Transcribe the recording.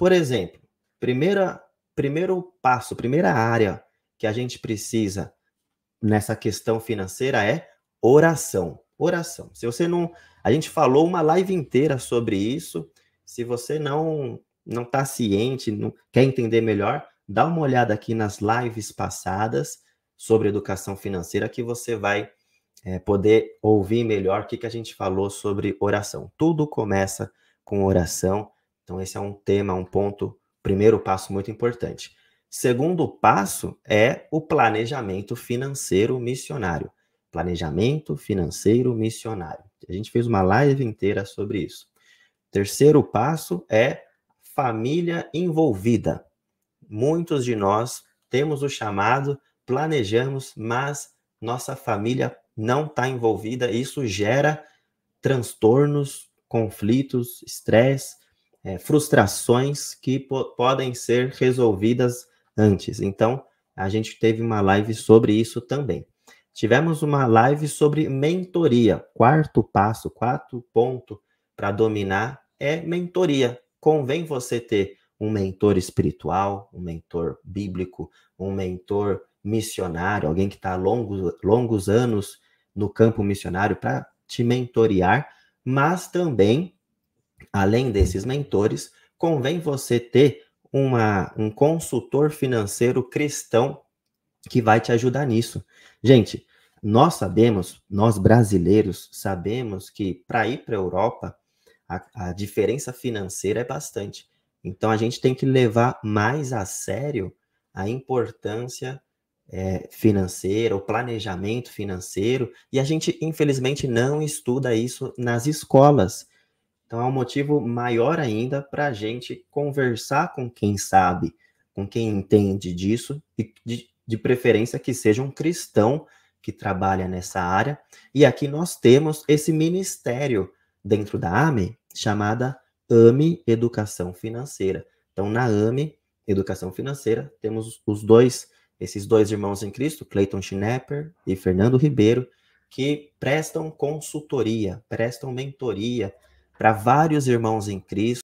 Por exemplo, primeira, primeiro passo, primeira área que a gente precisa nessa questão financeira é oração. Oração. Se você não. A gente falou uma live inteira sobre isso. Se você não não está ciente, não quer entender melhor, dá uma olhada aqui nas lives passadas sobre educação financeira que você vai é, poder ouvir melhor o que, que a gente falou sobre oração. Tudo começa com oração. Então, esse é um tema, um ponto, primeiro passo muito importante. Segundo passo é o planejamento financeiro missionário. Planejamento financeiro missionário. A gente fez uma live inteira sobre isso. Terceiro passo é família envolvida. Muitos de nós temos o chamado, planejamos, mas nossa família não está envolvida. Isso gera transtornos, conflitos, estresse, é, frustrações que po podem ser resolvidas antes. Então, a gente teve uma live sobre isso também. Tivemos uma live sobre mentoria. Quarto passo, quarto ponto para dominar é mentoria. Convém você ter um mentor espiritual, um mentor bíblico, um mentor missionário, alguém que está longos, longos anos no campo missionário para te mentorear, mas também Além desses mentores, convém você ter uma, um consultor financeiro cristão que vai te ajudar nisso. Gente, nós sabemos, nós brasileiros sabemos que para ir para a Europa, a diferença financeira é bastante. Então a gente tem que levar mais a sério a importância é, financeira, o planejamento financeiro, e a gente infelizmente não estuda isso nas escolas. Então é um motivo maior ainda para a gente conversar com quem sabe, com quem entende disso, e de, de preferência que seja um cristão que trabalha nessa área. E aqui nós temos esse ministério dentro da AME, chamada AME Educação Financeira. Então, na AME Educação Financeira, temos os dois, esses dois irmãos em Cristo, Clayton Schnepper e Fernando Ribeiro, que prestam consultoria, prestam mentoria para vários irmãos em Cristo